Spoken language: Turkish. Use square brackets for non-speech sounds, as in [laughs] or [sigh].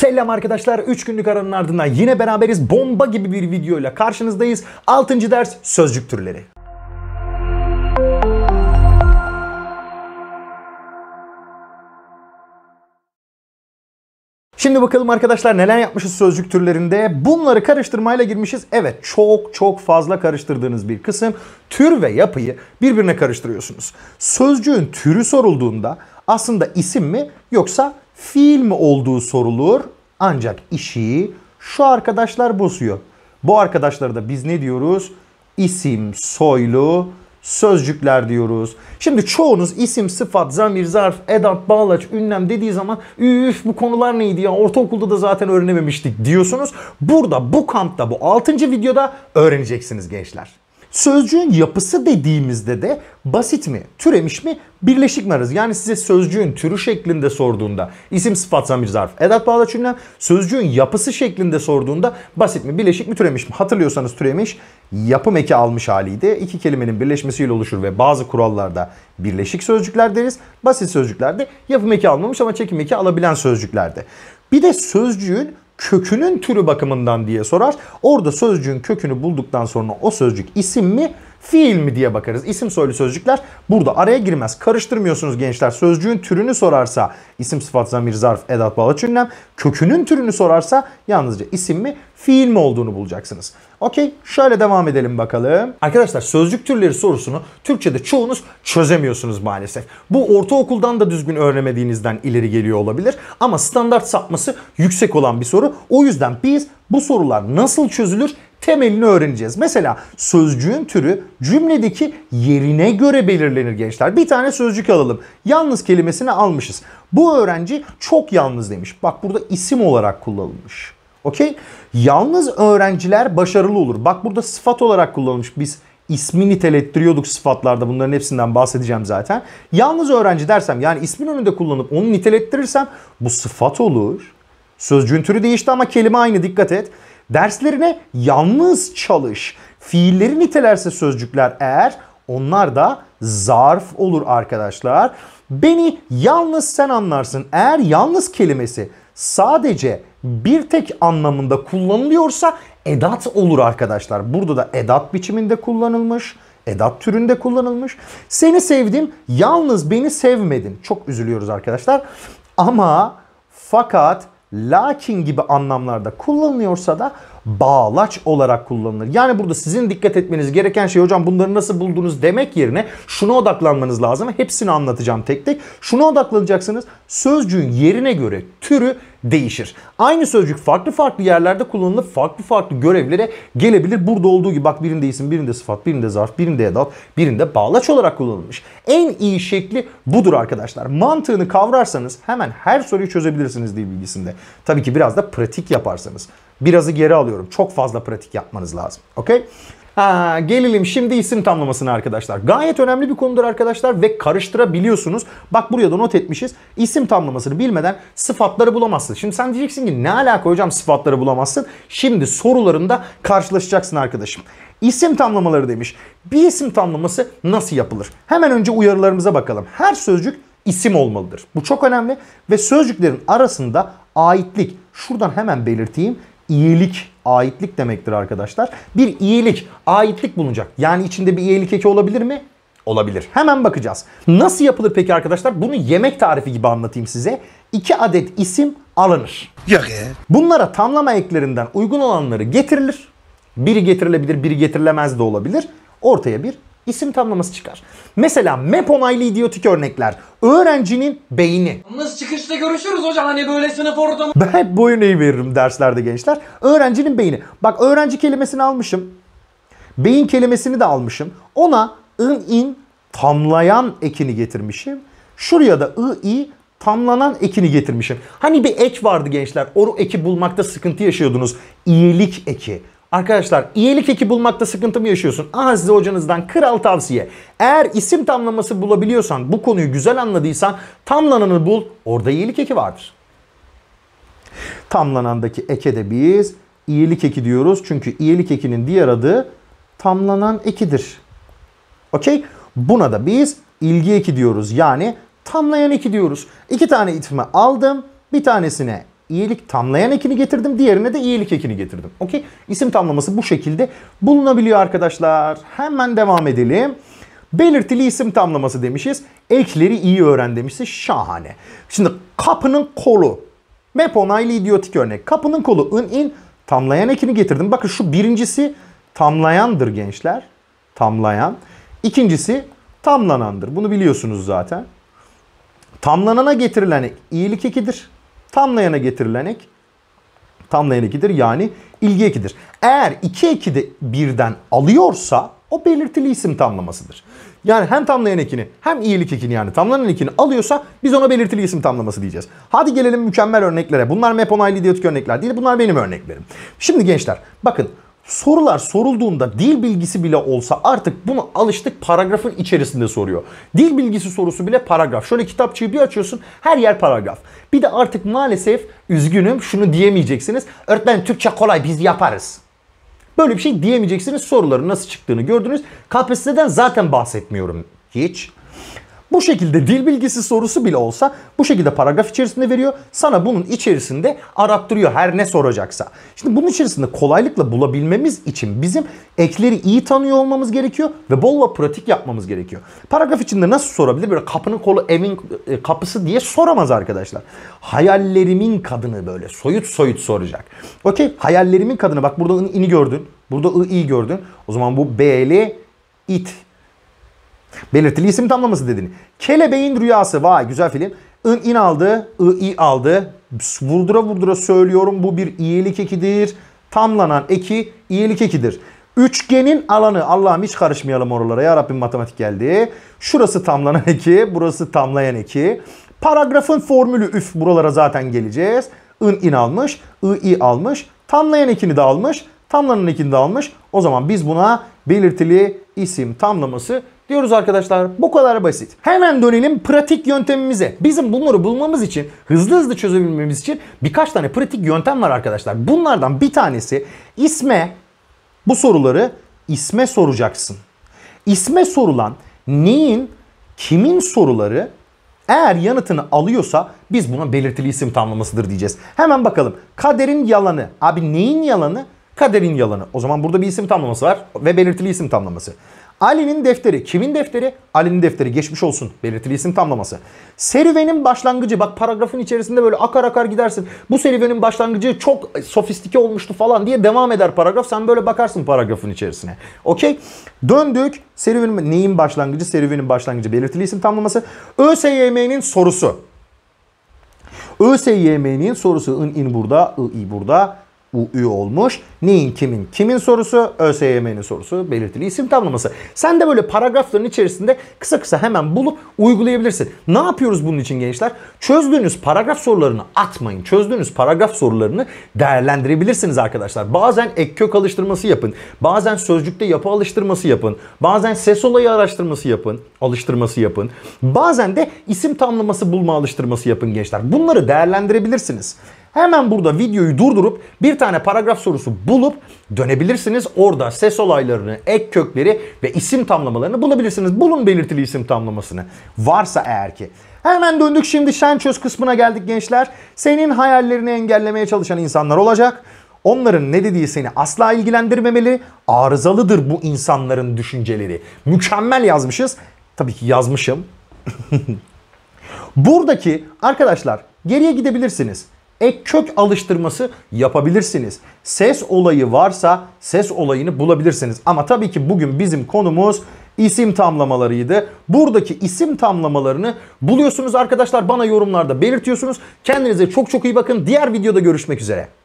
Selam arkadaşlar 3 günlük aranın ardından yine beraberiz bomba gibi bir videoyla karşınızdayız. 6. ders sözcük türleri. Şimdi bakalım arkadaşlar neler yapmışız sözcük türlerinde. Bunları karıştırmayla girmişiz. Evet çok çok fazla karıştırdığınız bir kısım. Tür ve yapıyı birbirine karıştırıyorsunuz. Sözcüğün türü sorulduğunda aslında isim mi yoksa fiil mi olduğu sorulur. Ancak işi şu arkadaşlar bozuyor. Bu arkadaşlara da biz ne diyoruz? İsim, soylu, sözcükler diyoruz. Şimdi çoğunuz isim, sıfat, zamir, zarf, edat, bağlaç, ünlem dediği zaman üf bu konular neydi ya ortaokulda da zaten öğrenememiştik diyorsunuz. Burada bu kampta bu 6. videoda öğreneceksiniz gençler. Sözcüğün yapısı dediğimizde de basit mi, türemiş mi, birleşik mi ararız? Yani size sözcüğün türü şeklinde sorduğunda isim sıfat zamir zarf edat bağla cümlem sözcüğün yapısı şeklinde sorduğunda basit mi, birleşik mi, türemiş mi? Hatırlıyorsanız türemiş yapım eki almış haliydi. İki kelimenin birleşmesiyle oluşur ve bazı kurallarda birleşik sözcükler deriz. Basit sözcüklerde yapım eki almamış ama çekim eki alabilen sözcüklerde. Bir de sözcüğün kökünün türü bakımından diye sorar. Orada sözcüğün kökünü bulduktan sonra o sözcük isim mi Fiil mi diye bakarız. İsim soylu sözcükler burada araya girmez. Karıştırmıyorsunuz gençler. Sözcüğün türünü sorarsa isim sıfat zamir zarf edat bağlaç ünlem. Kökünün türünü sorarsa yalnızca isim mi fiil mi olduğunu bulacaksınız. Okey şöyle devam edelim bakalım. Arkadaşlar sözcük türleri sorusunu Türkçe'de çoğunuz çözemiyorsunuz maalesef. Bu ortaokuldan da düzgün öğrenmediğinizden ileri geliyor olabilir. Ama standart sapması yüksek olan bir soru. O yüzden biz bu sorular nasıl çözülür temelini öğreneceğiz. Mesela sözcüğün türü cümledeki yerine göre belirlenir gençler. Bir tane sözcük alalım. Yalnız kelimesini almışız. Bu öğrenci çok yalnız demiş. Bak burada isim olarak kullanılmış. Okey? Yalnız öğrenciler başarılı olur. Bak burada sıfat olarak kullanılmış. Biz ismi nitelettiriyorduk sıfatlarda. Bunların hepsinden bahsedeceğim zaten. Yalnız öğrenci dersem yani ismin önünde kullanıp onu nitelettirirsem bu sıfat olur. Sözcüğün türü değişti ama kelime aynı dikkat et. Derslerine yalnız çalış. Fiilleri nitelerse sözcükler eğer onlar da zarf olur arkadaşlar. Beni yalnız sen anlarsın. Eğer yalnız kelimesi sadece bir tek anlamında kullanılıyorsa edat olur arkadaşlar. Burada da edat biçiminde kullanılmış. Edat türünde kullanılmış. Seni sevdim, yalnız beni sevmedin. Çok üzülüyoruz arkadaşlar. Ama fakat lakin gibi anlamlarda kullanılıyorsa da bağlaç olarak kullanılır. Yani burada sizin dikkat etmeniz gereken şey hocam bunları nasıl buldunuz demek yerine şuna odaklanmanız lazım. Hepsini anlatacağım tek tek. Şuna odaklanacaksınız. Sözcüğün yerine göre türü değişir. Aynı sözcük farklı farklı yerlerde kullanılıp farklı farklı görevlere gelebilir. Burada olduğu gibi bak birinde isim, birinde sıfat, birinde zarf, birinde edat, birinde bağlaç olarak kullanılmış. En iyi şekli budur arkadaşlar. Mantığını kavrarsanız hemen her soruyu çözebilirsiniz dil bilgisinde. Tabii ki biraz da pratik yaparsanız. Birazı geri alıyorum. Çok fazla pratik yapmanız lazım. Okey? Ha, gelelim şimdi isim tamlamasına arkadaşlar. Gayet önemli bir konudur arkadaşlar ve karıştırabiliyorsunuz. Bak buraya da not etmişiz. İsim tamlamasını bilmeden sıfatları bulamazsın. Şimdi sen diyeceksin ki ne alaka hocam sıfatları bulamazsın. Şimdi sorularında karşılaşacaksın arkadaşım. İsim tamlamaları demiş. Bir isim tamlaması nasıl yapılır? Hemen önce uyarılarımıza bakalım. Her sözcük isim olmalıdır. Bu çok önemli ve sözcüklerin arasında aitlik. Şuradan hemen belirteyim iyilik, aitlik demektir arkadaşlar. Bir iyilik, aitlik bulunacak. Yani içinde bir iyilik eki olabilir mi? Olabilir. Hemen bakacağız. Nasıl yapılır peki arkadaşlar? Bunu yemek tarifi gibi anlatayım size. İki adet isim alınır. Yok ya. Bunlara tamlama eklerinden uygun olanları getirilir. Biri getirilebilir, biri getirilemez de olabilir. Ortaya bir isim tamlaması çıkar. Mesela map onaylı idiotik örnekler. Öğrencinin beyni. Nasıl çıkışta görüşürüz hocam hani böyle sınıf ortamı. Ben hep boyun örneği veririm derslerde gençler. Öğrencinin beyni. Bak öğrenci kelimesini almışım. Beyin kelimesini de almışım. Ona ın in tamlayan ekini getirmişim. Şuraya da ı i tamlanan ekini getirmişim. Hani bir ek vardı gençler. O eki bulmakta sıkıntı yaşıyordunuz. İyilik eki. Arkadaşlar iyilik eki bulmakta sıkıntı mı yaşıyorsun? Aha size hocanızdan kral tavsiye. Eğer isim tamlaması bulabiliyorsan, bu konuyu güzel anladıysan tamlananı bul. Orada iyilik eki vardır. Tamlanandaki eke de biz iyilik eki diyoruz. Çünkü iyilik ekinin diğer adı tamlanan ekidir. Okey? Buna da biz ilgi eki diyoruz. Yani tamlayan eki diyoruz. İki tane itme aldım. Bir tanesine iyilik tamlayan ekini getirdim. Diğerine de iyilik ekini getirdim. Okey. İsim tamlaması bu şekilde bulunabiliyor arkadaşlar. Hemen devam edelim. Belirtili isim tamlaması demişiz. Ekleri iyi öğren demişiz. Şahane. Şimdi kapının kolu. Map onaylı idiotik örnek. Kapının kolu ın in tamlayan ekini getirdim. Bakın şu birincisi tamlayandır gençler. Tamlayan. İkincisi tamlanandır. Bunu biliyorsunuz zaten. Tamlanana getirilen iyilik ekidir. Tamlayana getirilen ek tamlayan ekidir yani ilgi ekidir. Eğer iki eki de birden alıyorsa o belirtili isim tamlamasıdır. Yani hem tamlayan ekini hem iyilik ekini yani tamlanan ekini alıyorsa biz ona belirtili isim tamlaması diyeceğiz. Hadi gelelim mükemmel örneklere. Bunlar map onaylı idiotik örnekler değil. Bunlar benim örneklerim. Şimdi gençler bakın Sorular sorulduğunda dil bilgisi bile olsa artık bunu alıştık paragrafın içerisinde soruyor. Dil bilgisi sorusu bile paragraf. Şöyle kitapçıyı bir açıyorsun her yer paragraf. Bir de artık maalesef üzgünüm şunu diyemeyeceksiniz. Öğretmen Türkçe kolay biz yaparız. Böyle bir şey diyemeyeceksiniz. Soruların nasıl çıktığını gördünüz. KPSS'den zaten bahsetmiyorum hiç. Bu şekilde dil bilgisi sorusu bile olsa bu şekilde paragraf içerisinde veriyor. Sana bunun içerisinde arattırıyor her ne soracaksa. Şimdi bunun içerisinde kolaylıkla bulabilmemiz için bizim ekleri iyi tanıyor olmamız gerekiyor ve bolla pratik yapmamız gerekiyor. Paragraf içinde nasıl sorabilir? Böyle kapının kolu evin e, kapısı diye soramaz arkadaşlar. Hayallerimin kadını böyle soyut soyut soracak. Okey hayallerimin kadını bak burada ini gördün. Burada i'yi gördün. O zaman bu B'li it Belirtili isim tamlaması dedin. Kelebeğin rüyası. Vay güzel film. In, in aldı. I, i aldı. Vurdura vurdura söylüyorum bu bir iyilik ekidir. Tamlanan eki iyilik ekidir. Üçgenin alanı. Allah'ım hiç karışmayalım oralara. Ya Rabbim matematik geldi. Şurası tamlanan eki. Burası tamlayan eki. Paragrafın formülü üf buralara zaten geleceğiz. In in almış. I i almış. Tamlayan ekini de almış. Tamlanan ekini de almış. O zaman biz buna belirtili isim tamlaması diyoruz arkadaşlar. Bu kadar basit. Hemen dönelim pratik yöntemimize. Bizim bunları bulmamız için hızlı hızlı çözebilmemiz için birkaç tane pratik yöntem var arkadaşlar. Bunlardan bir tanesi isme bu soruları isme soracaksın. İsme sorulan neyin kimin soruları eğer yanıtını alıyorsa biz buna belirtili isim tamlamasıdır diyeceğiz. Hemen bakalım. Kaderin yalanı. Abi neyin yalanı? Kaderin yalanı. O zaman burada bir isim tamlaması var ve belirtili isim tamlaması. Ali'nin defteri. Kimin defteri? Ali'nin defteri. Geçmiş olsun. Belirtili isim tamlaması. Serüvenin başlangıcı. Bak paragrafın içerisinde böyle akar akar gidersin. Bu serüvenin başlangıcı çok sofistike olmuştu falan diye devam eder paragraf. Sen böyle bakarsın paragrafın içerisine. Okey. Döndük. Serüvenin neyin başlangıcı? Serüvenin başlangıcı. Belirtili isim tamlaması. ÖSYM'nin sorusu. ÖSYM'nin sorusu. ın in burada. I, i burada. U, ü olmuş. Neyin kimin kimin sorusu, ÖSYM'nin sorusu, belirtili isim tamlaması. Sen de böyle paragrafların içerisinde kısa kısa hemen bulup uygulayabilirsin. Ne yapıyoruz bunun için gençler? Çözdüğünüz paragraf sorularını atmayın. Çözdüğünüz paragraf sorularını değerlendirebilirsiniz arkadaşlar. Bazen ek kök alıştırması yapın. Bazen sözcükte yapı alıştırması yapın. Bazen ses olayı araştırması yapın, alıştırması yapın. Bazen de isim tamlaması bulma alıştırması yapın gençler. Bunları değerlendirebilirsiniz. Hemen burada videoyu durdurup bir tane paragraf sorusu bulup dönebilirsiniz. Orada ses olaylarını, ek kökleri ve isim tamlamalarını bulabilirsiniz. Bulun belirtili isim tamlamasını. Varsa eğer ki. Hemen döndük şimdi sen çöz kısmına geldik gençler. Senin hayallerini engellemeye çalışan insanlar olacak. Onların ne dediği seni asla ilgilendirmemeli. Arızalıdır bu insanların düşünceleri. Mükemmel yazmışız. Tabii ki yazmışım. [laughs] Buradaki arkadaşlar geriye gidebilirsiniz ek kök alıştırması yapabilirsiniz. Ses olayı varsa ses olayını bulabilirsiniz. Ama tabii ki bugün bizim konumuz isim tamlamalarıydı. Buradaki isim tamlamalarını buluyorsunuz arkadaşlar bana yorumlarda belirtiyorsunuz. Kendinize çok çok iyi bakın. Diğer videoda görüşmek üzere.